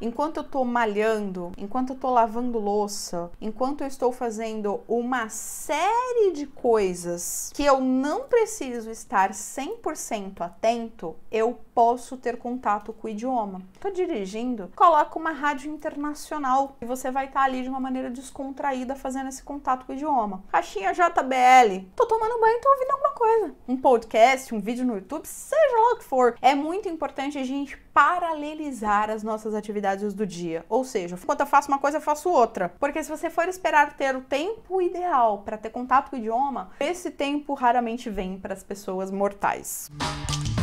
Enquanto eu estou malhando, enquanto eu estou lavando louça, enquanto eu estou fazendo uma série de coisas que eu não preciso estar 100% atento, eu posso ter contato com o idioma. Estou dirigindo, coloca uma rádio internacional e você vai estar tá ali de uma maneira descontraída fazendo esse contato com o idioma. Caixinha JBL, tô tomando banho, tô ouvindo alguma coisa. Um podcast, um vídeo no YouTube, seja lá o que for. É muito importante a gente paralelizar as nossas atividades do dia. Ou seja, enquanto eu faço uma coisa, eu faço outra. Porque se você for esperar ter o tempo ideal para ter contato com o idioma, esse tempo raramente vem para as pessoas mortais. Música